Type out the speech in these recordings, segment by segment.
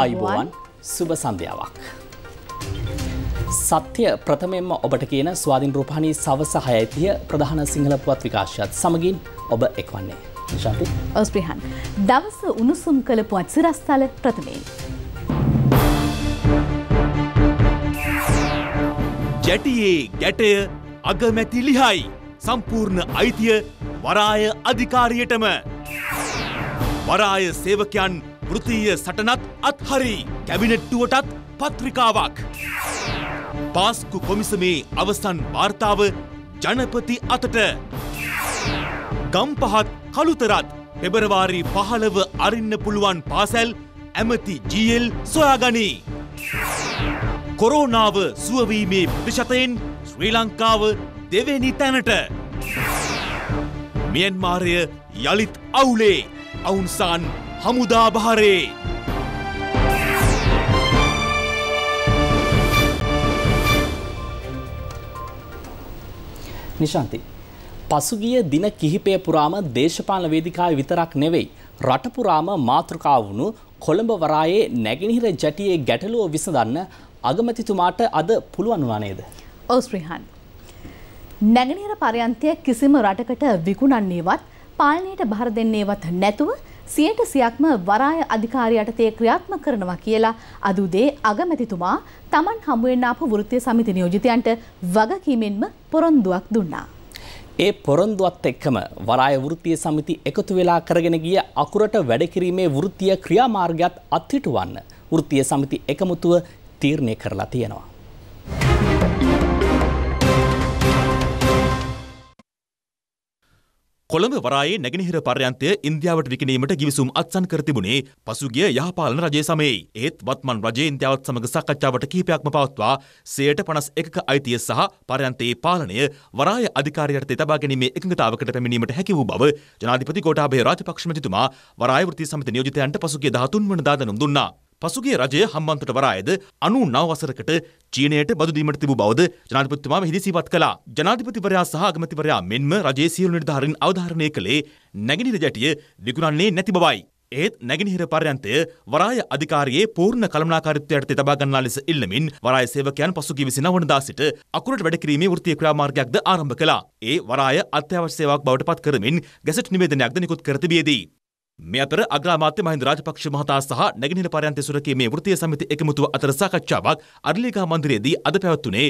අයිබෝවන් සුභ සන්ධ්‍යාවක්. සත්‍යය ප්‍රථමෙන්ම ඔබට කියන ස්වාධීන් රූපහණී සවස හයතිය ප්‍රධාන සිංහලපුවත් විකාශයත් සමගින් ඔබ එක්වන්නේ. ශාති ඔස්ප්‍රහන් දවස උණුසුම් කළ පුවත් සිරස්ථල ප්‍රථමයෙන්. ගැටියේ ගැටය අගමැති ලිහයි සම්පූර්ණ අයිතිය වරාය අධිකාරියටම වරාය සේවකයන් වෘතීය සටනත් අත්හරි කැවිනෙට්ටුවටත් පත්‍රිකාවක්. පාස්කු කොමිසමේ අවසන් වාර්තාව ජනපති අතට. ගම්පහත් කළුතරත් පෙබරවාරි පහළව අරින්න පුළුවන් පාසැල් ඇමති ජියල් සොයාගනී. කොරෝනාව සුවවීමේ ප්‍රතිශතයෙන් ශ්‍රී ලංකාව දෙවෙනි තැනට. මියන්මාරය යළිත් අවුලේ අවුන්සාන් හමුදා භාරේ නිශාන්ති පසුගිය දින කිහිපය පුරාම දේශපාලන වේදිකාවේ විතරක් නෙවෙයි රට පුරාම මාතෘකා වුණු කොළඹ වරායේ නැගෙනහිර ජැටියේ ගැටලුව විසඳන්න අගමැතිතුමාට අද පුළුවන් වුණා නේද? ඔව් ශ්‍රීහන්. නැගෙනහිර පරයන්තය කිසිම රටකට විකුණන්නේවත් පාලනයට බාර දෙන්නේවත් නැතුව සියයට සියක්ම වරාය අධිකාරියට තේ ක්‍රියාත්මක කරනවා කියලා අද උදේ අගමැතිතුමා Taman හමුවෙන්න ආපු වෘත්තීය සමිති නියෝජිතයන්ට වගකීමෙන්ම පොරොන්දුවක් දුන්නා. ඒ පොරොන්දුවත් එක්කම වරාය වෘත්තීය සමිති එකතු වෙලා කරගෙන ගිය අකුරට වැඩ කිරීමේ වෘත්තීය ක්‍රියාමාර්ගයත් අත්හිටුවන්න වෘත්තීය සමිති එකමුතුව තීරණය කරලා තියෙනවා. කොළඹ වරායේ නැගෙනහිර පර්යන්තය ඉන්දියාවට විකිණීමට ගිවිසුම් අත්සන් කර තිබුණේ පසුගිය යහපාලන රජය සමයේ. ඒත් වත්මන් රජය ඉන්දියාවත් සමග සාකච්ඡාවට කිහිපයක්ම පවත්වා 151ක අයිතිය සහ පර්යන්තයේ පාලනය වරාය අධිකාරිය යටතේ තබා ගැනීමේ එකඟතාවකට පැමිණීමට හැකි වූ බව ජනාධිපති ගෝඨාභය රාජපක්ෂ මැතිතුමා වරාය වෘත්තීය සමිති නියෝජිතයන්ට පසුගිය 13 වනදා දැනුම් දුන්නා. පසුගේ රජය හම්බන්තොට වරායද අනු නවසරකට චීනයට බදුදීමට තිබූ බවද ජනාධිපතිතුමා මෙහිදී සිහිපත් කළා. ජනාධිපතිවරයා සහ අගමැතිවරයා මෙන්ම රජයේ සියලු නිලධාරීන් අවධාරණය කළේ නැගෙනහිර ජැටිය දිගුණන්නේ නැති බවයි. ඒත් නැගෙනහිර පර්යන්තය වරාය අධිකාරියේ පූර්ණ කළමනාකාරීත්වයට තේ තබා ගන්නා ලෙස ඉල්ලමින් වරාය සේවකයන් පසුගිය 29 වනදා සිට අකුරට වැඩ කිරීමේ වෘත්තීය ක්‍රියාමාර්ගයක්ද ආරම්භ කළා. ඒ වරාය අත්‍යවශ්‍ය සේවාවක් බවට පත් කරමින් ගැසට් නිවේදනයක්ද නිකුත් කර තිබියදී මේ අතර අග්‍රාමාත්‍ය මහින්ද රාජපක්ෂ මහතා සහ නැගෙනහිර පරයන්ත සුරකීමේ වෘත්තීය සමිති එකමුතුව අතර සාකච්ඡාවක් අරලිගහ මන්දිරයේදී අද පැවැත්වුණේ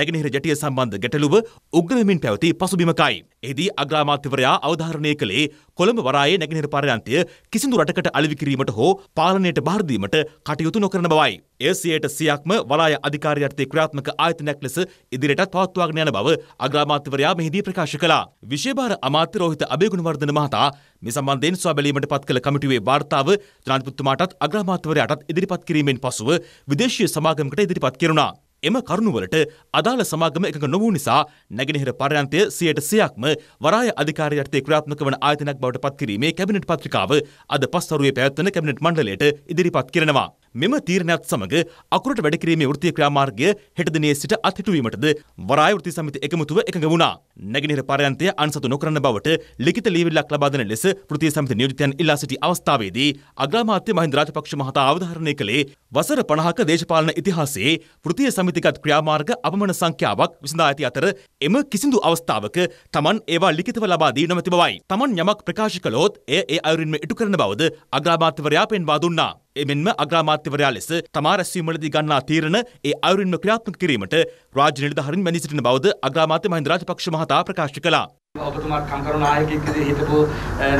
නැගෙනහිර ජටිය සම්බන්ධ ගැටලුව උග්‍ර වෙමින් පැවති පසුබිමකයි. එෙහිදී අග්‍රාමාත්‍යවරයා අවධාරණය කළේ කොළඹ වරායේ නැගෙනහිර පරයන්තය කිසිදු රටකට අලෙවි කිරීමට හෝ පාලනයට බාර දීමට කටයුතු නොකරන බවයි. එය සියයට සියක්ම වලාය අධිකාරියටතේ ක්‍රාත්මක ආයතනයක් ලෙස ඉදිරියටත් පවත්වාගෙන යන බව අග්‍රාමාත්‍යවරයා මෙහිදී ප්‍රකාශ කළා. විශේෂභාර අමාත්‍ය රෝහිත අබේගුණවර්ධන මහතා මේ සම්බන්ධයෙන් සොයා බැලීමට පත් කළ කමිටුවේ වාර්තාව ජනාධිපතිතුමාටත් අග්‍රාමාත්‍යවරයාටත් ඉදිරිපත් කිරීමෙන් පසුව විදේශීය සමාගමකට ඉදිරිපත් කෙරුණා. එම කරුණුවලට අදාළ සමාගම එකඟ නොවූ නිසා නැගෙනහිර පර්යන්තය සියයට සියක්ම වරාය අධිකාරය යටතේ ක්‍රියාත්මක වන ආයතනයක් බවට පත්කිරීමේ කැබිනට් පත්‍රිකාව අද පස්තරුවේ පැවැත්වෙන කැබිනට් මණ්ඩලයට ඉදිරිපත් කරනවා. මෙම තීරණයත් සමග අකුරට වැඩකිරීමේ වෘත්තීය ක්‍රියාමාර්ගය හෙට දිනේ සිට අත්හිටුවීමටද වරාය වෘත්ති සමිති එකමුතුව එකඟ වුණා. නැගෙනහිර පරයන්තය අන්සතු නොකරන බවට ලිඛිත ලියවිල්ලක් ලබා දෙන ලෙස වෘත්තීය සමිති නියෝජිතයන් ඉල්ලා සිටි අවස්ථාවේදී අග්‍රාමාත්‍ය මහින්ද රාජපක්ෂ මහතා අවධාරණය කළේ වසර 50ක දේශපාලන ඉතිහාසයේ වෘත්තීය සමිතිගත ක්‍රියාමාර්ග අපමණ සංඛ්‍යාවක් විසඳා ඇති අතර එම කිසිදු අවස්ථාවක තමන් ඒවා ලිඛිතව ලබා දී නොමැති බවයි. තමන් යමක් ප්‍රකාශ කළොත් එය ඒ අයුරින්ම ඉටු කරන බවද අග්‍රාමාත්‍යවරයා පෙන්වා දුන්නා. එමෙන්ම අග්‍රාමාත්‍යවරයා ලෙස තමා රැස්වීමලදී ගන්නා තීරණ ඒ අයුරින්ම ක්‍රියාත්මක කිරීමට රාජ්‍ය නිලධාරීන් මැනී සිටින බවද අග්‍රාමාත්‍ය මහින්ද රාජපක්ෂ මහතා ප්‍රකාශ කළා. ඔබතුමා කංකරු නායකයෙක් විදිහට හිටපු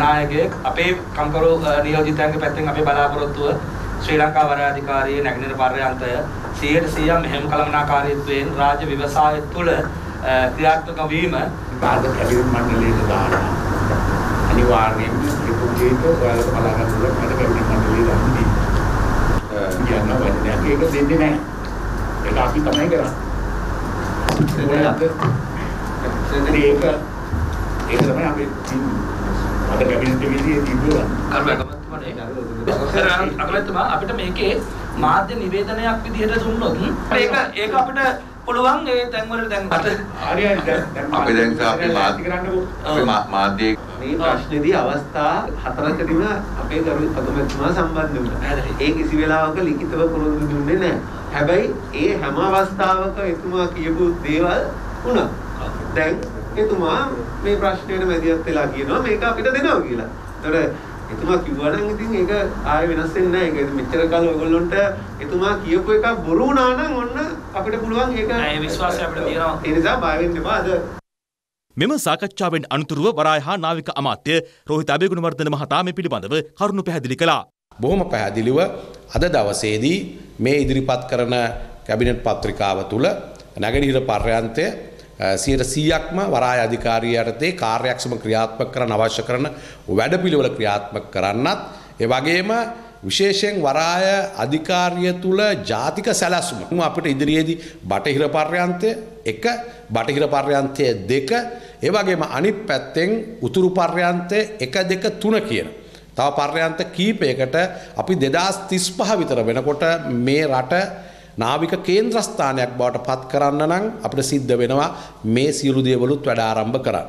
නායකයෙක් අපේ කංකරු නියෝජිතයන්ගේ පැත්තෙන් අපේ බලාපොරොත්තුව ශ්‍රී ලංකා වරාධිකාරියේ නැගෙනහිර පර්යන්තය 100% මෙහෙම කළමනාකාරීත්වයෙන් රාජ්‍ය ව්‍යවසාය තුළ ක්‍රියාත්මක වීම භාරත කැබිනට් මණ්ඩලයේ දාන අනිවාර්යයෙන්ම ඒ පුද්ගලික ඔයාලා බලාගන්න ඕන කැබිනට් මණ්ඩලයේ දාන්නේ කියන්න බෑ. ඒක දෙන්නේ නැහැ. ඒක අපි තමයි කරන්නේ. ඒක ඒක තමයි අපි අද කැබිනට් එකේදී තිබුණා. කර්මකමත් මට අපිට මේකේ මාධ්‍ය නිවේදනයක් විදිහට දුන්නොත් ඒක ඒක අපිට පුළුවන් ඒ තැන්වල දැන් අත හරියට දැන් අපි දැන් අපි මාධ්‍ය කරන්නකෝ අපි මාධ්‍යයේ මේ ප්‍රශ්නේදී අවස්ථා හතරකදීම අපේ ගරු පදමතුමා සම්බන්ධ වුණා. ඒ කිසි වෙලාවක ලිඛිතව පොරොන්දු දුන්නේ නැහැ. හැබැයි ඒ හැම අවස්ථාවක එතුමා කියපු දේවල් වුණා. දැන් එතුමා මේ ප්‍රශ්නේට මැදිහත් වෙලා කියනවා මේක අපිට දෙනවා කියලා. ඒතර එතුමා කිව්වා නම් ඉතින් ඒක ආයෙ වෙනස් වෙන්නේ නැහැ. ඒක මෙච්චර කල් ඔයගොල්ලොන්ට එතුමා කියපු එක බොරු වුණා නම් ඔන්න අපිට පුළුවන් ඒක ආයෙ විශ්වාසය අපිට තියෙනවා. ඒ නිසා බය වෙන්න එපා. අද මෙම සාකච්ඡාවෙන් අනතුරුව වරාය හා නාවික අමාත්‍ය රෝහිත අබේගුණවර්ධන මහතා මේ පිළිබඳව කරුණු පැහැදිලි කළා. බොහොම පැහැදිලිව අද දවසේදී මේ ඉදිරිපත් කරන කැබිනට් පත්‍රිකාව තුළ නැගෙනහිර පර්යන්තය සියයට සීයක්ම වරාය අධිකාරී යටතේ කාර්යක්ෂම ක්‍රියාත්මක කරන අවශ්‍ය කරන වැඩපිළිවෙල ක්‍රියාත්මක කරන්නත් ඒ වගේම විශේෂයෙන් වරාය අධිකාරිය තුළ ජාතික සැලැස්ම අපිට ඉදිරියේදී බටහිර පර්යන්තය එක බටහිර පර්යන්තය දෙක ඒවගේම අනිත් පැත්තෙන් උතුරු පර්යන්තය එක දෙක තුන කියන. තව පර්යන්ත කීපයකට අපි දෙදස් තිස් පහ විතර වෙනකොට මේ රට නාවික කේන්ද්‍රස්ථානයක් බවට පත් කරන්න නම් අපට සිද්ධ වෙනවා මේ සියලුදේවලුත් වැඩාරම්භ කරන්න.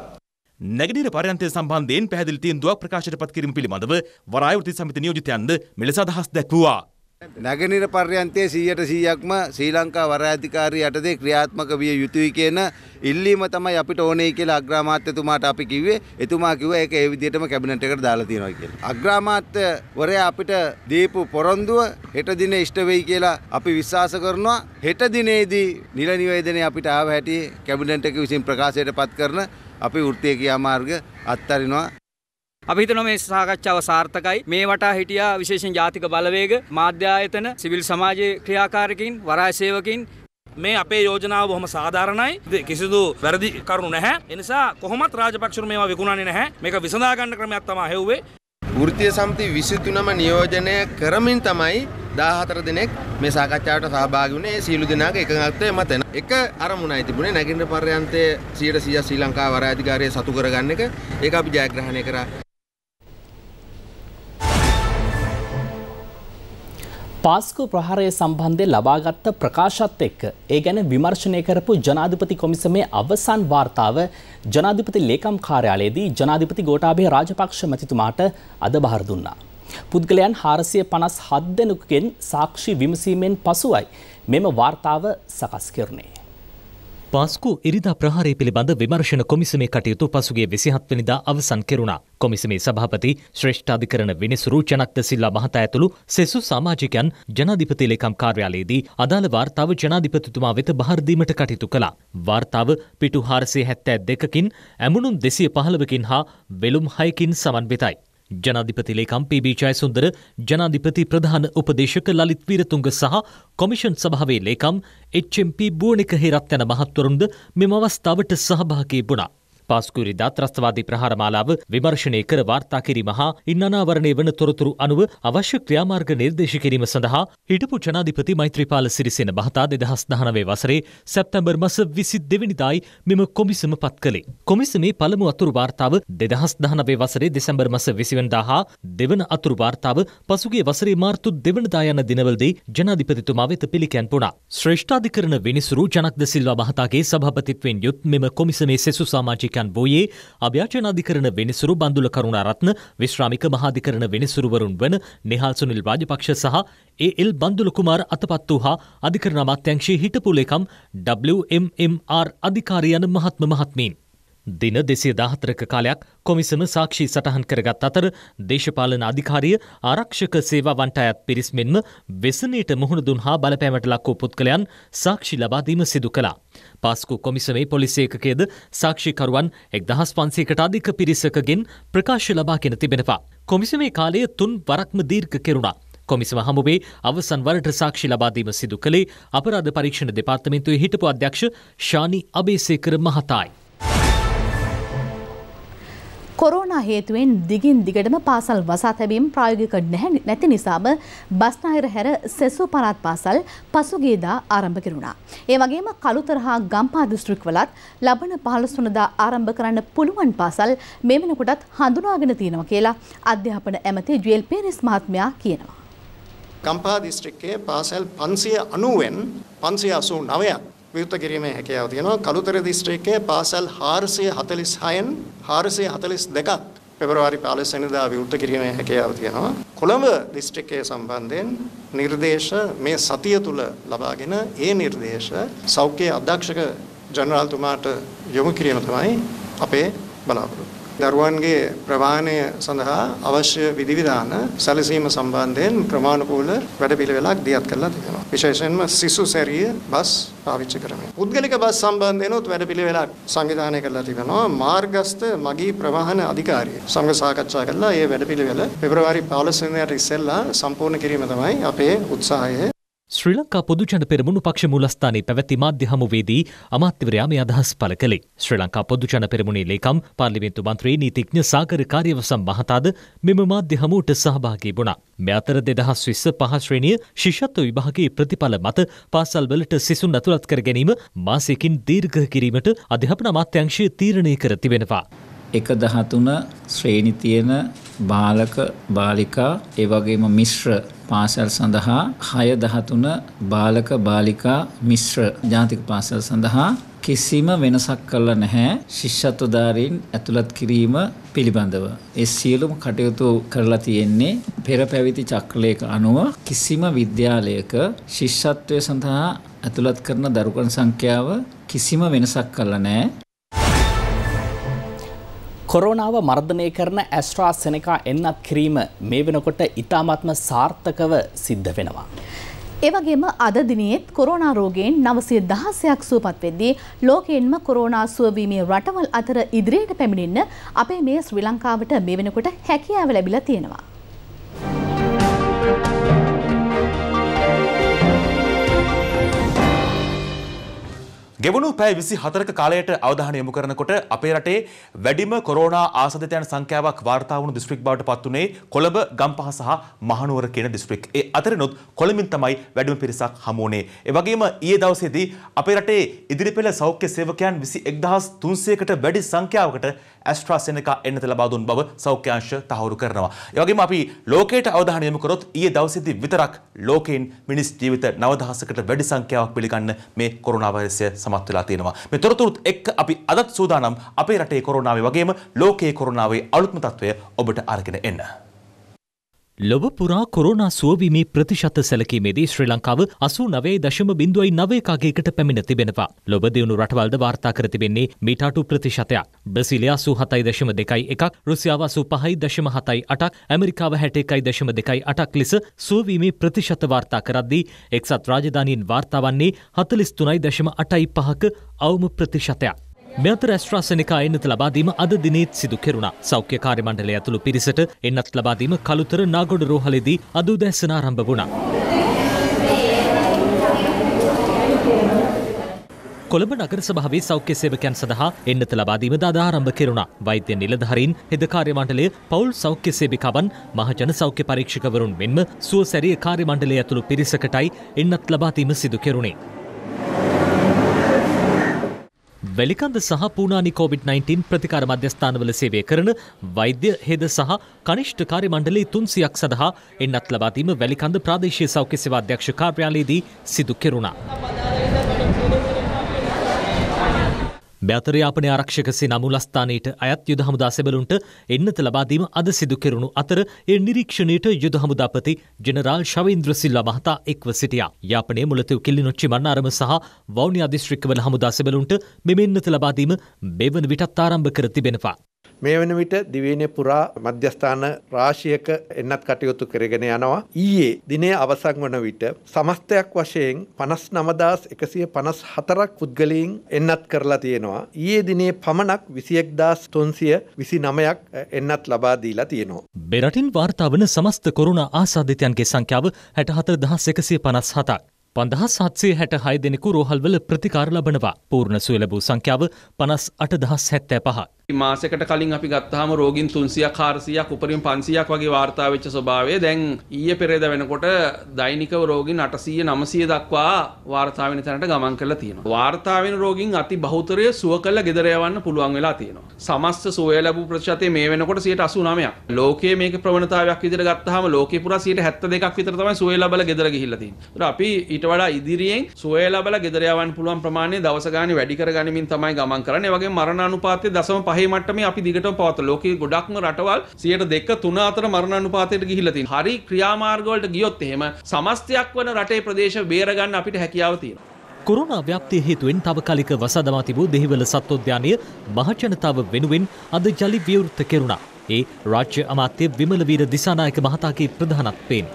නැගනීර පරයන්තය සම්බන්ධයෙන් පැදිලිතින් දුවක් ප්‍රකාශයට පත් කිරීම පිළිබඳව වරායෘති සමිති නියෝජිතයන්ද මෙලෙස අදහස් දැක්වවා. නැගෙනර පර්යන්තය සීයට සීයක්ම ශ්‍රී ලංකා වරාධිකාරී යටදේ ක්‍රියාත්මක විය යුතුයි කියන ඉල්ලීම තමයි අපිට ඕනේ කියලා අග්‍රාමාත්‍යතුමාට අපි කිව්වේ එතුමා කිව්වා ඒක ඒ විදිහටම කැබිනට් එකට දාලා තියෙනවා කියලා. අග්‍රාමාත්‍යවරයා අපිට දීපු පොරොන්දුව හෙට දිනේ ඉෂ්ට වෙයි කියලා අපි විශ්වාස කරනවා. හෙට දිනේදී නිල නිවේදනය අපිට ආව හැටි කැබිනට් එක විසින් ප්‍රකාශයට පත් කරන අපි වෘත්තීය ක්‍රියාමාර්ග අත්හරිනවා. අපි හිතනවා මේ සාකච්ඡාව සාර්ථකයි. මේ වටා හිටියා විශේෂයෙන් ජාතික බලවේග, මාධ්‍ය ආයතන, සිවිල් සමාජයේ ක්‍රියාකාරකින්, වරාය සේවකින් මේ අපේ යෝජනාව බොහොම සාධාරණයි. කිසිදු වැරදි කරුණු නැහැ. ඒ නිසා කොහොමත් රාජපක්ෂුරු මේවා විකුණන්නේ නැහැ. මේක විසඳා ගන්න ක්‍රමයක් තමයි හෙව්වේ. වෘත්තීය සමිති 23ම නියෝජනය කරමින් තමයි 14 දෙනෙක් මේ සාකච්ඡාවට සහභාගී වුණේ. ඒ සියලු දෙනාගේ එකඟත්වය මත එක අරමුණයි තිබුණේ නැගින්න පර්යන්තයේ 100% ශ්‍රී ලංකා වරාධිකාරිය සතු කරගන්න එක. ඒක අපි ජයග්‍රහණය කරා. පාස්කු ප්‍රහාරය සම්බන්ධය ලබාගත්ත ප්‍රකාශත් එක්ක ඒ ගැන විමර්ශනය කරපු ජනාධිපති කොමිසමේ අවසන් වාර්තාව ජනාධිපති ලේකම් කාර්යාලයේදී ජනාධිපති ගෝටාභය රාජපක්ෂ මැතිතුමාට අද බහර දුන්නා. පුද්ගලයන් හාරසිය පනස් හත් දෙනෙකුගෙන් සාක්ෂි විමසීමෙන් පසුවයි මෙම වාර්තාව සකස් කෙරුණේ. පාස්කු ඉරිදා ප්‍රහාරය පිළිබඳ විමර්ශන කොමිසමේ කටයුතු පසුගේ විසිහත්වනිදා අවසන් කෙරුණා. කොමිසමේ සභාපති ශ්‍රේෂ්ඨාධිකරන විනිසුරු ජනක්ද සිල්ලා මහතා ඇතුළු සෙසු සමාජිකයන් ජනාධිපති ලේකම් කාර්යාලයේදී අදාළ වාර්තාව ජනාධිපතිතුමා වෙත බහරදීමට කටයුතු කළා. වාර්තාව පිටු හාරසේ හැත්තෑ දෙකකින් ඇමුණුම් දෙසිය පහළවකින් හා වෙලුම් හයකින් සමන්විතයි. ජනාධිපති ලේකම් පීබී ජයසුන්දර ජනාධිපති ප්‍රධාන උපදේශක ලලිත් වීරතුංග සහ කොමිෂන් සභාවේ ලේකම් එච්.එම්.පී. බුවනික හේරත් යන මහත්වරුන්ද මෙම අවස්ථාවට සහභාගී වුණා. පාස්කුරිදා ත්‍රස්තවාදී ප්‍රහාරමාලාව විමර්ශනය කර වාර්තා කිරීම හා ඉන් අනාවරණය වන තොරතුරු අනුව අවශ්‍ය ක්‍රියාමාර්ග නිර්දේශ කිරීම සඳහා හිටපු ජනාධිපති මෛත්‍රීපාල සිරිසෙන මහතා දෙදහස් දහනවේ වසරේ සැප්තැම්බර් මස විසි දෙවනිදායි මෙම කොමිසම පත් කළේ. කොමිසමේ පළමු අතුරු වාර්තාව දෙදහස් දහනවේ වසරේ දෙසැම්බර් මස විසිවන්දා හා දෙවන අතුරු වාර්තාව පසුගේ වසරේ මාර්තු දෙවනදා යන දිනවලදී ජනාධිපතිතුමා වෙත පිළිකැන්පුණා. ශ්‍රේෂ්ඨාධිකරණ විනිසුරු ජනක්ද සිල්වා මහතාගේ සභාපතිත්වෙන් යුත් මෙම කොමිසමේ සෙසු සමාජික අමාත්‍යන් වූයේ අභ්‍යාචනාධිකරණ වෙනසුරු බඳුල කරුණාරත්න විශ්‍රාමික මහාධිකරණ වෙනසුරුවරුන් වන නිහාල් සුනිල් රාජපක්ෂ සහ ඒ එල් බන්දුල කුමාර අතපත් වූ හා අධිකරණ අමාත්‍යංශයේ හිටපු ලේකම් WMMR අධිකාරී යන මහත්ම මහත්මීන් දින දෙසේ දාහතරක කාලයක් කොමිසම සාක්ෂි සටහන් කරගත් අතර දේශපාලන අධිකාරිය ආරක්ෂක සේවා වන්ට අයත් පිරිස් මෙන්ම වෙසනීට මුහුණ දුන් හා බලපෑමට ලක්වූ පුද්ගලයන් සාක්ෂි ලබාදීම සිදු කළා. පාස්කු කොමිසමේ පොලිසේකකේද සාක්ෂිකරුවන් එක් දහස් පන්සේකට අධික පිරිසකගෙන් ප්‍රකාශ ලබාගෙන තිබෙනවා. කොමිසමේ කාලය තුන් වරක්ම දීර්ඝ කෙරුණා. කොමිසම හමුවේ අවසන් වලට සාක්ෂි ලබාදීම සිදු කළේ අපරාධ පරීක්ෂණ දෙපාර්තමේන්තුවේ හිටපු අධ්‍යක්ෂ ශානි අබේසේකර මහතායි. කොරෝනා හේතුවෙන් දිගින් දිගටම පාසල් වසා තැබීම් ප්‍රායෝගික නැහැ නැති නිසාම බස්නාහිර හැර සෙසු පරාත් පාසල් පසුගියදා ආරම්භ කෙරුණා. ඒ වගේම කළුතර හා ගම්පා දිස්ත්‍රික්වලත් ලබන 15 වෙනිදා ආරම්භ කරන්න පුළුවන් පාසල් මේ වෙනකොටත් හඳුනාගෙන තියෙනවා කියලා අධ්‍යාපන ඇමති ජුවල් පේරිස් මහත්මයා කියනවා. ගම්පා දිස්ත්‍රික්කයේ පාසල් 590න් 589ක් විවෘත කිරීමේ හැකියාව තියෙනවා. කළුතර දිස්ත්‍රික්කයේ පාසල් 446න් 442ක් පෙබරවාරි 15 වෙනිදා විවෘත කිරීමේ හැකියාව තියෙනවා. කොළඹ දිස්ත්‍රික්කයේ සම්බන්ධයෙන් නිර්දේශ මේ සතිය තුල ලබාගෙන ඒ නිර්දේශ සෞඛ්‍ය අධ්‍යක්ෂක ජනරාල්තුමාට යොමු කිරීම තමයි අපේ බලාපොරොත්තුව. දරුවන්ගේ ප්‍රවාහනය සඳහා අවශ්‍ය විධිවිධාන සැලසීම සම්බන්ධයෙන් ක්‍රමානුකූල වැඩපිළිවෙලක් දියත් කරලා තිබෙනවා. විශේෂයෙන්ම සිසු සැරිය බස් පාවිච්චි කරමින්. පුද්ගලික බස් සම්බන්ධයෙන්ත් වැඩපිළිවෙලක් සංවිධානය කරලා තිබෙනවා. මාර්ගස්ත මගී ප්‍රවාහන අධිකාරිය සමග සාකච්ඡා කරලා මේ වැඩපිළිවෙල පෙබරවාරි 15 වෙනිදාට ඉස්සෙල්ලා සම්පූර්ණ කිරීම තමයි අපේ උත්සාහය. ශ්‍රී ලංකා පොදුජන පෙරමුණු පක්ෂ මූලස්ථානයේ පැවැති මාධ්‍ය හමුවේදී අමාත්‍යවරයා මේ අදහස් පළ කළේ. ශ්‍රී ලංකා පොදුජන පෙරමුණේ ලේකම් පාර්ලිමේන්තු මන්ත්‍රී නීතිඥ සාගර කාර්යවසම් මහතාද මෙම මාධ්‍ය හමුවට සහභාගී වුණා. මේ අතර 2020 පහ ශ්‍රේණිය ශිෂ්‍යත්ව විභාගයේ ප්‍රතිඵල මත පාසල්වලට සිසුන් අතුලත් කර ගැනීම මාසයකින් දීර්ඝ කිරීමට අධ්‍යාපන අමාත්‍යාංශය තීරණය කර තිබෙනවා. එක දහතුන ශ්‍රේණි තියෙන බාලක බාලිකා ඒ වගේම මිශ්‍ර පාසල් සඳහා 613 බාලක බාලිකා මිශ්‍ර ජාතික පාසල් සඳහා කිසිම වෙනසක් කළා නැහැ ශිෂ්‍යත්වධාරීන් ඇතුළත් කිරීම පිළිබඳව. ඒ සියලුම කටයුතු කරලා තියෙන්නේ පෙර පැවිදි චක්‍රලයක අනුව කිසිම විද්‍යාලයක ශිෂ්‍යත්වය සඳහා ඇතුළත් කරන දරුවන් සංඛ්‍යාව කිසිම වෙනසක් කළා නැහැ. කොරෝනාව මර්ධනය කරන ඇස්ට්‍රා සෙනකා එන්නත් කිරීම මේ වෙනකොට ඉතාමත්ම සාර්ථකව සිද්ධ වෙනවා. ඒවගේම අදදිනයේත් කොරෝනා රෝගයෙන් නවසය දහසයක් සුවපත් වෙද්දී ලෝකයෙන්ම කොරෝනා සුවවීමේ රටවල් අතර ඉදිරියට පැමිණින්න අපේ මේ ශ්‍රී ලංකාවට මේ වෙනකොට හැකියාව ලැබිලා තියෙනවා. ගෙවුණු පැය විසි හතරක කාලයට අවධාන යොමු කරනකොට අපේ රටේ වැඩිම කොරෝනා ආසධතයන් සංඛ්‍යාවක් වාර්තාාවුණු දිස්ත්‍රික් බවට පත්වනේ කොළඹ ගම්පහ සහ මහනුවර කියන දිස්ත්‍රික් ඒ අතරනොත් කොළමින් තමයි වැඩිම පිරිසක් හමුවනේ. එවගේම ඒ දවසේදී අපේ රටේ ඉදිරිපෙළ සෞඛ්‍ය සේවකයන් විසි එක්දහස් තුන්සේකට වැඩි සංඛ්‍යාවකට ඇස්ට්‍රාසෙනක එන්නත ලබාදුන් බව සෞඛ්‍යංශ තහවුරු කරනවා. එවගේම අපි ලෝකයට අවධාන යොමුකරොත් ඒ දවසේදී විතරක් ලෝකයෙන් මිනිස් ජීවිත නවදහසකට වැඩි සංඛ්‍යාවක් පිළිගන්න මේ කොරුණාවරසය සම සමත් වෙලා තියෙනවා. මේ තොරතුරුත් එක්ක අපි අදත් සූදානම් අපේ රටේ කොරෝනාවේ වගේම ලෝකයේ කොරෝනාවේ අලුත්ම තත්ත්වය ඔබට අරගෙන එන්න. ලොව පුරා කොරෝනා සුවවීමේ ප්‍රතිශත සැලකීමේදී ශ්‍රී ලංකාව අසූ නවේ දශම බිඳුවයි නවයකාගේකට පැමිණ තිබෙනවා. ලොබ දියුණු රටවල්ද වාර්තා කර තිබෙන්නේ මීට අටු ප්‍රතිශතයක්. බ්‍රසිලිය අසූ හතයි දශම දෙකයි එකක්, රුසියාව අසූ පහයි දශම හතයි අටක්, ඇමරිකාව හැට එකයි දශම දෙකයි අටක් ලෙස සුවවීමේ ප්‍රතිශත වාර්තා කරද්දී එක්සත් රාජධානීන් වාර්තා වන්නේ හතලිස් තුනයි දශම අටයි පහක අවම ප්‍රතිශතයක්. මෙත රැස්ට්‍රාසනිකා එන්නත ලබාදීම අද දිනේත් සිදු කෙරුණා සෞඛ්‍ය කාර්යමණ්ඩලය ඇතුළු පිරිසට එන්නත් ලබාදීම කළුතර නාගොඩ රෝහලේදී අද උදැසන ආරම්භ වුණා. කොළඹ නගර සභාවේ සෞඛ්‍ය සේවකයන් සඳහා එන්නත ලබාදීම දාදා ආරම්භ කෙරුණා. වෛද්‍ය නිලධාරීන්, හෙද කාර්යමණ්ඩලය, පවුල් සෞඛ්‍ය සේවිකාවන්, මහජන සෞඛ්‍ය පරීක්ෂකවරුන් මෙන්ම සුවසැරිය කාර්යමණ්ඩලය ඇතුළු පිරිසකටයි එන්නත් ලබාදීම සිදු කෙරුණේ. වැලිකන්ද සහ පූනානි COVID-19 ප්‍රතිකාර මධ්‍යස්ථානවල සේවය කරන වෛද්‍ය හෙද සහ කනිෂ්ඨ කාර්ය මණ්ඩලයේ 300ක් සඳහා එන්නත් ලබා දීම වැලිකන්ද ප්‍රාදේශීය සෞඛ්‍ය සේවා අධ්‍යක්ෂ කාර්යාලයේදී සිදු කෙරුණා. බ්‍යතරයාපනය ආරක්ෂකසේ නමුලස්ථානයට අයත් යුද හමුදා සෙබලුන්ට එන්නත ලබාදීම අද සිදු කෙරුණු අතර ඒ නිරීක්ෂණයට යුද හමුදාපති ජෙනරාල් ශවීන්ද්‍ර සිල්ලා මහතා එක්ව සිටියා. යාපනයේ මුලතෙව් කිල්ලිනොච්චි මන්නාරම සහ වවුනියා දිස්ත්‍රික්කවල හමුදා සෙබලුන්ට මෙමෙන්නත ලබාදීම මෙවන විටත් ආරම්භ කර තිබෙනවා. මේ වෙන විට දිවයිනේ පුරා මධ්‍යස්ථාන රාශියක එන්නත් කටයුතු කරගෙන යනවා. ඊයේ දිනේ අවසන් වන විට සමස්තයක් වශයෙන් 59154ක් පුද්ගලයන් එන්නත් කරලා තියෙනවා. ඊයේ දිනේ පමණක් 21329ක් එන්නත් ලබා දීලා තියෙනවා. බෙරටින් වාර්තා වන සමස්ත කොරුණා ආසාදිතයන්ගේ සංඛ්‍යාව 64157ක්. 5766 දෙනෙකු රෝහල්වල ප්‍රතිකාර ලබනවා. පූර්ණ සුව ලැබූ සංඛ්‍යාව 58075. මාසකට කලින් අපි ගත්තාම රෝගීන් 300ක් 400ක් උපරිම 500ක් වගේ වාර්තා වෙච්ච ස්වභාවය දැන් ඊයේ පෙරේද වෙනකොට දෛනිකව රෝගීන් 800 900 දක්වා වාර්තා වෙන තැනට ගමන් කරලා තියෙනවා. වාර්තා වෙන රෝගීන් අති බහුතරය සුව කළ ගෙදර යවන්න පුළුවන් වෙලා තියෙනවා. සමස්ත සුවය ලැබූ ප්‍රතිශතය මේ වෙනකොට 89ක්. ලෝකයේ මේක ප්‍රවණතාවයක් විදිහට ගත්තාම ලෝකේ පුරා 72ක් විතර තමයි සුවය ලබලා ගෙදර ගිහිල්ලා තියෙන්නේ. ඒත් අපි ඊට වඩා ඉදිරියෙන් සුවය ලබලා ගෙදර යවන්න පුළුවන් ප්‍රමාණය දවස ගානේ වැඩි කර ගනිමින් තමයි ගමන් කරන්නේ. ඒ වගේම මරණ අනුපාතය 0.5 පහේ මට්ටමේ අපි දිගටම පවත්වන ලෝකයේ ගොඩක්ම රටවල් 2 3 අතර මරණ අනුපාතයට ගිහිලා තියෙනවා. හරි ක්‍රියාමාර්ග වලට ගියොත් එහෙම සමස්තයක් වන රටේ ප්‍රදේශ බේරගන්න අපිට හැකියාව තියෙනවා. කොරුණ ව්‍යාප්තිය හේතුවෙන් තවකාලික වසදමා තිබූ දෙහිවල සත්වෝද්‍යානය මහජනතාව වෙනුවෙන් අද ජලි විවෘත කෙරුණා. ඒ රාජ්‍ය අමාත්‍ය විමලවීර දිසානායක මහතාගේ ප්‍රධානත්වයෙන්.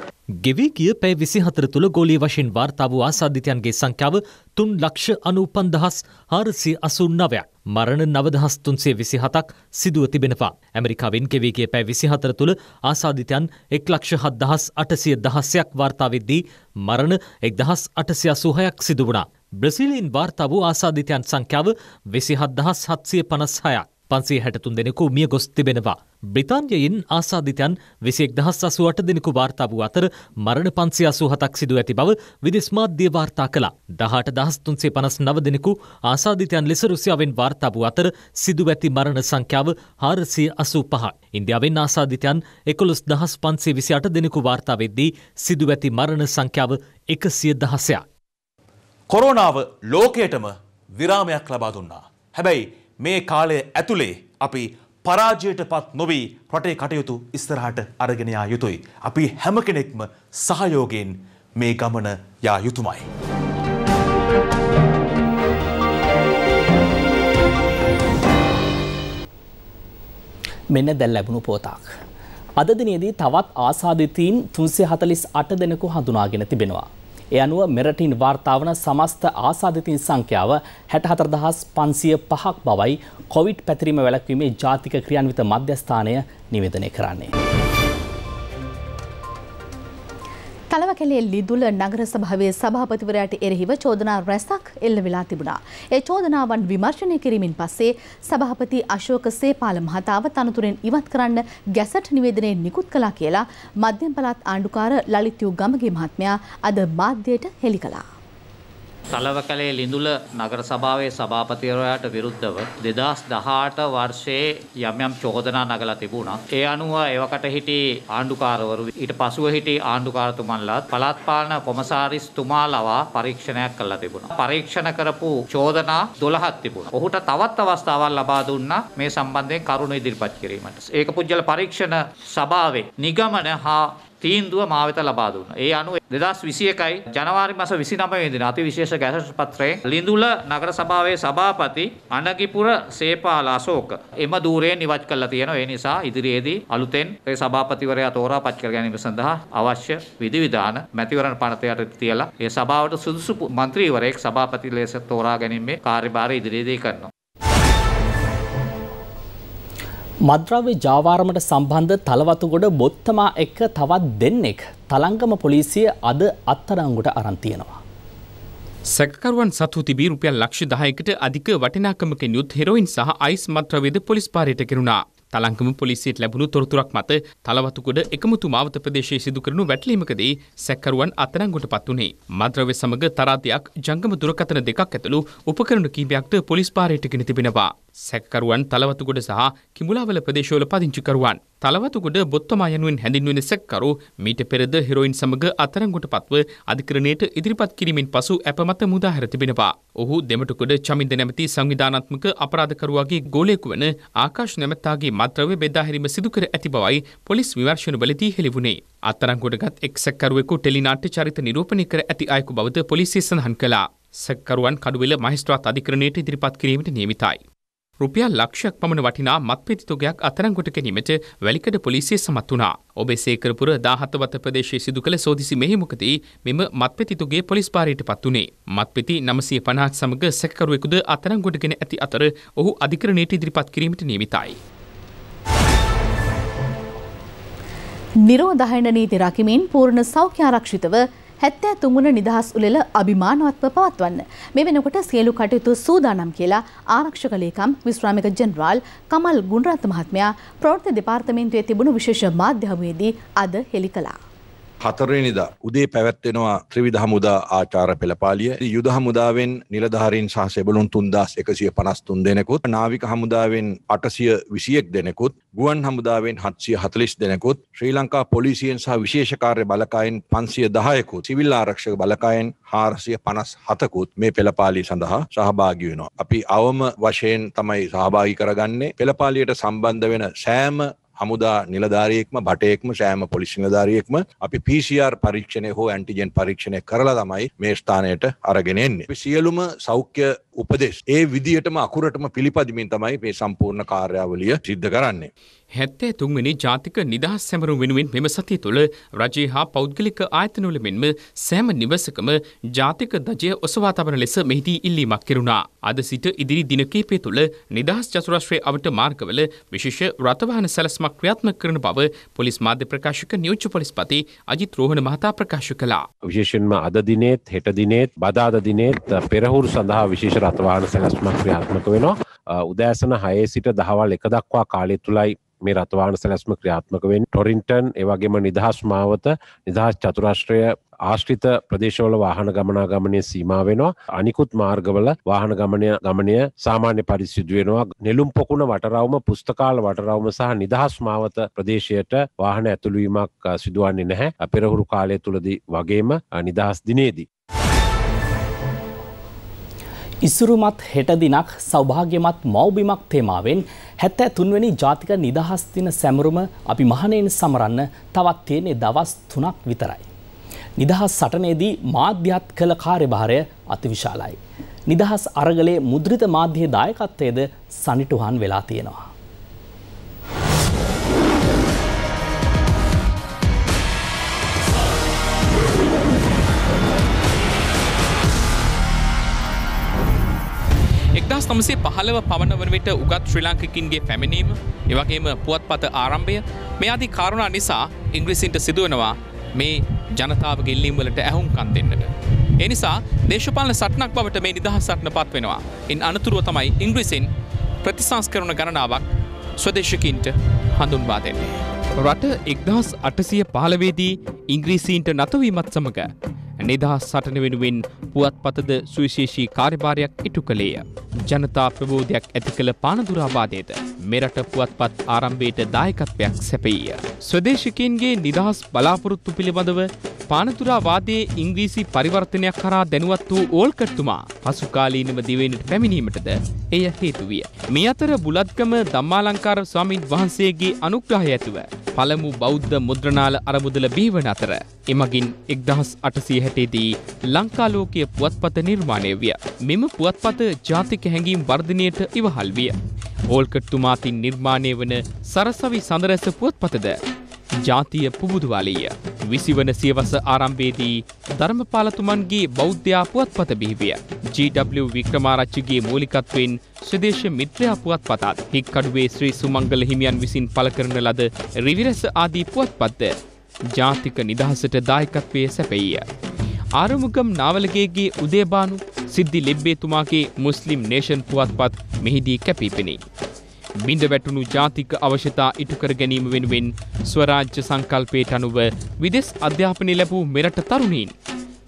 ගෙවී ගිය පැය විසි හතර තුළ ගොලි වශයෙන් වාර්තා වූ ආසාධිතයන්ගේ සංඛ්‍යාව තුන් ලක්ෂ අනූපන්දහස් හාරසි අසුන් නවයක්. මරණ නවදහස්තුන්සේ විසි හතක් සිදුව තිබෙනවා. ඇමරිකාවෙන් කෙවේගේ පැ විසි හතර තුළ ආසාධිතයන් එක් ලක්ෂ හත් දහස් අටසිය දහස්සයක් වාර්තාවෙද්දී මරණ එක් දහස් අටසි අසූහයක් සිදුවුණා. බ්‍රසිලීන් වාර්තා වූ ආසාධිතයන් සංඛ්‍යාව විසිහත් දහස් හත්සිය පනස් හයක්. පන්සේ හැටතුන් දෙනෙකු මිය ගොස් තිබෙනවා. බ්‍රිතාන්යයින් ආසාධිතයන් විසිෙක් දහස් අසුවට දෙනෙකු වාර්තාාව අතර මරණ පන්සේ අසු හතක් සිදු ඇති බව විදිස්මාධ්‍ය වාර්තා කලා දහට දහස්තුන්සේ පනස් නව දෙනෙකු ආසාධිතයන් ලෙස රුසියාවෙන් වාර්තාාව අතර සිදු ඇති මරණ සංඛ්‍යාව හාරසිය අසූ පහ. ඉන්දියාවෙන් ආසාධිතයන් එකොළොස් දහස් පන්සේ විසිට දෙනෙකු වාර්තාාවවෙද්දී සිදු ඇති මරණ සංඛ්‍යාව එකසිය දහසයක්. කොරෝනාව ලෝකයටම විරාමයක් ලබා දුන්නා. හැබැයි මේ කාලය ඇතුළේ අපි පරාජයට පත් නොවී රටේ කටයුතු ඉස්සරහට අරගෙන යා යුතුයි. අපි හැම කෙනෙක්ම සහයෝගයෙන් මේ ගමන යා යුතුමයි. මෙන්න දැල් ලැබුණු පෝතාක්. අදදිනයේදී තවත් ආසාධිතීන් තුන්සේ හතලිස් අට දෙනකු හඳුනාගෙන තිබෙනවා. ඒ අනුව මෙරටින් වාර්තාවන සමස්ත ආසාධිතින් සංඛ්‍යාව හැටහතරදහස් පන්සිය පහක් බවයි කොවිඩ් පැතිරීම වැලක්වීමේ ජාතික ක්‍රියන්විත මධ්‍යස්ථානය නිවේදනය කරන්නේ. කැලේ ලිදුල නගර සභාවේ සභාපතිවරයාට එරෙහිව චෝදනා රැසක් එල්ල වෙලා තිබුණා. ඒ චෝදනාවන් විමර්ශනය කිරීමෙන් පස්සේ සභාපති අශෝක සේපාල මහතාව තනතුරෙන් ඉවත් කරන්න ගැසට් නිවේදනය නිකුත් කළා කියලා මධ්‍යම පළාත් ආණ්ඩුකාර ලලිත් යුගම්ගේ මහත්මයා අද මාධ්‍යයට හෙළි කළා. තලවකලේ ලිඳුල නගර සභාවේ සභාපතිවරයාට විරුද්ධව 2018 වර්ෂයේ යම් යම් චෝදනා නගලා තිබුණා. ඒ අනුව ඒවකට හිටි ආණ්ඩුකාරවරු ඊට පසුව හිටි ආණ්ඩුකාරතුමන්ලාත් පළාත් පාලන කොමසාරිස්තුමා ලවා පරීක්ෂණයක් කළා තිබුණා. පරීක්ෂණ කරපු චෝදනා 12ක් තිබුණා. ඔහුට තවත් අවස්ථාවක් ලබා දුන්නා මේ සම්බන්ධයෙන් කරුණු ඉදිරිපත් කිරීමට. ඒක පුජ්‍යල පරීක්ෂණ සභාවේ නිගමන හා තීන්දුව මා වෙත ලබා දුන්නා. ඒ අනුව 2021යි ජනවාරි මාස 29 වෙනිදා අති විශේෂ ගැසට් පත්‍රයේ ලිඳුල නගර සභාවේ සභාපති අනගිපුර සේපාල අශෝක එම ධූරයෙන් ඉවත් කළා තියෙනවා. ඒ නිසා ඉදිරියේදී අලුතෙන් ඒ සභාපතිවරයා තෝරා පත් කර ගැනීම සඳහා අවශ්‍ය විධිවිධාන මැතිවරණ පනතයට තියලා ඒ සභාවට සුදුසු මන්ත්‍රීවරයෙක් සභාපති ලෙස තෝරා ගැනීමේ කාර්යභාරය ඉදිරියේදී කරනවා. මද්‍රව්‍ය ජාවාරමට සම්බන්ධ තලවතුගොඩ බොත්තමා එක්ක තවත් දෙන්නෙක් තලංගම පොලිසිය අද අත්තරංගුට අරන්තියෙනවා. සැකරුවන් සතු තිබී රුපියල් ලක්ෂ දහයකට අධික වටිනාකමක යුත් හෙරෝයින් සහ අයිස් මත්‍රවේද පොලිස් පාරයට කෙරුණා. තලංගම පොලිසියට ලැබුණු තොරතුරක් මත තලවතුකොඩ එකමුතු මාවත ප්‍රදේශයේ සිදු කරනු වැටලීමකදී සැකරුවන් අත්අඩංගුවට පත් වුණේ. මද්‍රව්‍ය සමග තරාතියක් ජංගම දුරකථන දෙකක් ඇතුළු උපකරණ කීපයක්ද පොලිස් පාරයට ගෙන තිබෙනවා. සැකකරුවන් තලවතුගොඩ සහ කිඹුලාවල ප්‍රදේශවල පදිංචිකරුවන්. තලවතුගොඩ බොත්තමා යනුවෙන් හැඳින්වෙන සැකකරු මීට පෙරද හෙරොයින් සමග අතරංගොට පත්ව අධිකරණයට ඉදිරිපත් කිරීමෙන් පසු ඇපමත මුදා හැර තිබෙනවා. ඔහු දෙමටකොඩ චමින්ද නැමැති සංවිධානාත්මක අපරාධකරුවාගේ ගෝලයෙකු වන ආකාශ නැමැත්තාගේ මත්‍රව්‍ය බෙදා හැරීම සිදු කර ඇති බවයි පොලිස් විමර්ශනවලදී හෙළි වුණේ. අත්තරංගොඩගත් එක් සැකකරුවෙකු ටෙලිනාට්‍ය චරිත නිරූපණය කර ඇති අයෙකු බවද පොලිසිය සඳහන් කළා. සැකකරුවන් කඩුවෙල මහේස්ත්‍රාත් අධිකරණයට ඉදිරිපත් කිරීමට නියමිතයි. රුපියල් ලක්ෂයක් පමණ වටිනා මත්පෙති තොගයක් අත්අඩංගුවට ගැනීමට වැලිකඩ පොලිසිය සමත් වුණා. ඔබේ සේකරපුර 17 වත ප්‍රදේශයේ සිදු කළ සෝදිසි මෙහෙයුමකදී මෙම මත්පෙති තොගය පොලිස් භාරයට පත් වුණේ. මත්පෙති 950ක් සමග සැකකරුවෙකුද අත්අඩංගුවට ගෙන ඇති අතර ඔහු අධිකරණයට ඉදිරිපත් කිරීමට නියමිතයි. නිරෝධායන නීති රකිමින් පූර්ණ සෞඛ්‍ය ආරක්ෂිතව හැත්තෑ තුන්ගුණ නිදහස් උළෙල අභිමානවත්ව පවත්වන්න. මේ වෙනකොට සියලු කටයුතු සූදානම් කියලා ආරක්ෂක ලේකම් විශ්‍රාමික ජෙනරාල් කමල් ගුණරත්න මහත්මයා ප්‍රවෘත්ති දෙපාර්තමේන්තුවේ තිබුණු විශේෂ මාධ්‍ය හමුවේදී අද හෙළි කළා. හතරනිදා උදේ පැවැත්වෙනවා ත්‍රවිධ මුදා ආචාර පෙළපාලිය යුද හමුදාවෙන් නිලධාරීන් සහ සෙබලුන් තුන්දස් එකසිය පනස්තුන් දෙනෙකුත් නාවික හමුදාවෙන් අටසිය විසියෙක් දෙනෙකුත් ගුවන් හමුදාවෙන් හත්සිය හතලිස් දෙනෙකුත් ශ්‍රී ලංකා පොලිසියෙන් සහ විශේෂකාරය බලකායෙන් පන්සිය දහයකුත් සිවිල් ආරක්ෂක බලකායෙන් හාරසිය පනස් හතකුත් මේ පෙළපාලි සඳහා සහභාගි වෙනවා. අපි අවම වශයෙන් තමයි සහභාගි කරගන්නේ පෙළපාලියට සම්බන්ධ වෙන සෑම හමුදා නිලධාරයෙක්ම බටයෙක්ම සෑම පොලිසිනිලධාරයෙක්ම අපි පිසිR පරීක්ෂණය හෝ ඇන්ටිජෙන් පරීක්ෂණය කරලා තමයි මේ ස්ථානයට අරගෙන එන්නේ. සියලුම සෞඛ්‍ය උපදෙස් ඒ විදිහටම අකුරටම පිළිපදිමින් තමයි මේ සම්පූර්ණ කාර්යාවලිය සිද්ධ කරන්නේ. හැත්තෑ තුන්වැනි ජාතික නිදහස් සැමරුම් වෙනුවෙන් මෙම සතිය තුළ රජය හා පෞද්ගලික ආයතනවල මෙන්ම සෑම නිවසකම ජාතික දජය ඔසවා තබන ලෙස මෙහිදී ඉල්ලීමක් කෙරුණා. අද සිට ඉදිරි දින කීපය තුළ නිදහස් චතුරාශ්‍රය අවට මාර්ගවල විශේෂ රථවාහන සැලස්මක් ක්‍රියාත්මක කරන බව පොලිස් මාධ්‍ය ප්‍රකාශක නියෝජ්‍ය පොලිස්පති අජිත් රෝහණ මහතා ප්‍රකාශ කළා. විශේෂයෙන්ම අද දිනේත් හෙට දිනේත් බදාද දිනේත් පෙරහුරු සඳහා විශේෂ රථවාහන සැලස්මක් ක්‍රියාත්මක වෙනවා. උදෑසන හයේ සිට දහවල් එක දක්වා කාලය තුලයි මේ රතවාන සැලැස්ම ක්‍රියාත්මකවෙන් ටොරින්ටන් ඒවගේම නිදහස් මාවත නිදහස් චතුරාශ්‍රය ආශ්‍රිත ප්‍රදේශවල වාහන ගමනා ගමනය සීමාව වෙනවා අනිකුත් මාර්ගවල වාහන ගමනය ගමනය සාමාන්‍ය පරිසිදුවෙනවා නෙළුම් පොකුණ වටරවම පුස්තකාල වටරවම සහ නිදහස් මාවත ප්‍රදේශයට වාහන ඇතුළුවීමක් සිදුවන්නේ නැහැ පෙරහුරු කාලය තුළදී වගේම නිදහස් දිනේදී. ඉසුරුමත් හෙට දිනක් සෞභාග්‍යමත් මව්බිමක් තේමාවෙන් හැත්තෑ තුන්වැනි ජාතික නිදහස් දින සැමරුම අපි මහණයෙන් සමරන්න තවත් තියෙන්නේ දවස් තුනක් විතරයි. නිදහස් සටනේදී මාධ්‍යත් කළ කාර්යභාරය අතිවිශාලයි. නිදහස් අරගලේ මුද්‍රිත මාධ්‍ය දායකත්වයේද සනිටුහන් වෙලා තියෙනවා. දෙදස් නමසේ පහළව පවන වන විට උගත් ශ්‍රී ලාංකිකින්ගේ පැමිණීම එවගේම පුවත්පත ආරම්භය මේ අධි කාරුණා නිසා ඉංග්‍රීසින්ට සිදුවනවා මේ ජනතාව ගෙල්ලීම්වලට ඇහුම්කන් දෙන්නට. එනිසා දේශපාලන සටනක් බවට මේ නිදහසටන පත් වෙනවා. ඉන් අනතුරුව තමයි ඉංග්‍රීසින් ප්‍රතිසංස්කරන ගණනාවක් ස්වදේශකින්ට හඳුන්වා දෙන්නේ. රට එක්දහස් අටසිය පහලවේදී ඉංග්‍රීසීන්ට නතුවීමත් සමඟ නිදහස් සටන වෙනුවෙන් පුවත්පතද සුවිශේෂී කාර්යභාරයක් ඉටු කළේය. ජනතා ප්‍රබෝධයක් ඇති කළ පානදුරාබාදයද මෙරට පුවත්පත් ආරම්භයට දායකත්වයක් සැපෙයිය. ස්වදේශකයන්ගේ නිදහස් බලාපොරොත්තු පිළිබඳව පානතුරාවාදයේ ඉංග්‍රීසි පරිවර්තනයක් කරා දැනුවත් වූ ඕල්කට්තුමා පසුකාලීනව දිවෙනට පැමිණීමටද එය හේතුවිය. මේ අතර බුලත්ගම දම්මාලංකාර ස්වාමීන් වහන්සේගේ අනුග්‍රහය ඇතුව පළමු බෞද්ධ මුද්‍රණාල අරමුදල බිහිවන අතර එමගින් එක්දහස් අටසී හැටේදී ලංකාලෝකය පුවත්පත නිර්මාණය විය. මෙම පුවත්පත ජාතික හැඟීම් වර්ධනයට ඉවහල් විය. ඕල්කට්තුමාතින් නිර්මාණය වන සරසවි සඳරැස පුවත්පතද ජාතිය පුබුදුවාලීය. විසිවන සියවස ආරම්භේදී ධර්මපාලතුමන්ගේ බෞද්ධයා පුවත්පත බිහිවිය. GW වික්‍රමාරච්චිගේ මූලිකත්වෙන් ශ්‍රදේශ මිත්‍රයා පුවත්පතත් හික්කඩුවේ ශ්‍රී සුමංගල හිමියන් විසින් පළ කරන ලද රිවිරස ආදී පුවත්පත්ද ජාතික නිදහසට දායකත්වය සැපෙයිය. ආරමුගම් නාවලගේගේ උදේබානු සිද්ධි ලෙබ්බේතුමාගේ මුස්ලිම් නේෂන් පුවත්පත් මෙහිදී කැපිපෙනේ. බිඳ වැටුණු ජාතික අවශ්‍යතා ඉටුකර ගැනීම වෙනුවෙන් ස්වරාජ්‍ය සංකල්පයට අනුව විදෙස් අධ්‍යාපනය ලැබූ මෙරට තරුණීන්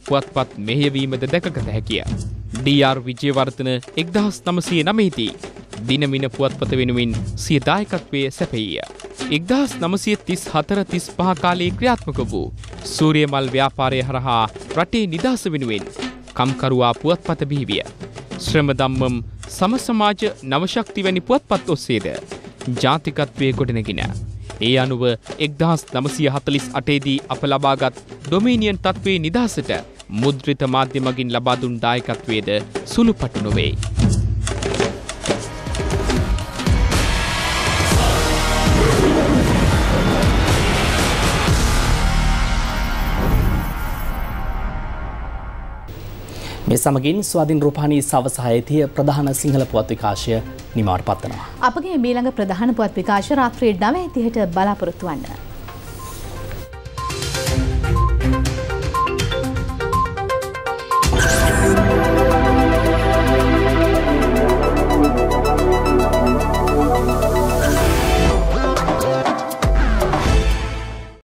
පුවත්පත් මෙහෙයවීමද දැකගත හැකිය. DR විජයවර්තන එක්දහස් නමසය නමේදී දිනමින පුවත්පත වෙනුවෙන් සියදායකත්වය සැපෙය. එක්දහස් නමසය තිස් හතර තිස් පහකාලයේ ක්‍රියාත්මක වූ සූරියමල් ව්‍යාපාරය හරහා රටේ නිදහස වෙනුවෙන් කම්කරුවා පුවත්පත බිහිවිය. ශ්‍රමදම්මම් සම සමාජ නවශක්ති වැනි පුවත්පත් ඔස්සේද ජාතිකත්වය ගොඩනගෙන. ඒ අනුව එක්දහස් නමසය හතලිස් අටේදී අප ලබාගත් ඩොමීනියන් තත්වේ නිදහසට මුද්‍රිත මාධ්‍ය මගින් ලබාදුන් දායකත්වේද සුළු පටු නොවෙයි. මේ සමගින් ස්වාධීන් රූපානී සවස හයතිය ප්‍රධාන සිංහල පුවත් විකාශය නිමාවට පත්වනවා. අපගේ මීළඟ ප්‍රධාන පුවත් විකාශ රාත්‍රී නවඇතිහට බලාපොරොත්තුවන්න.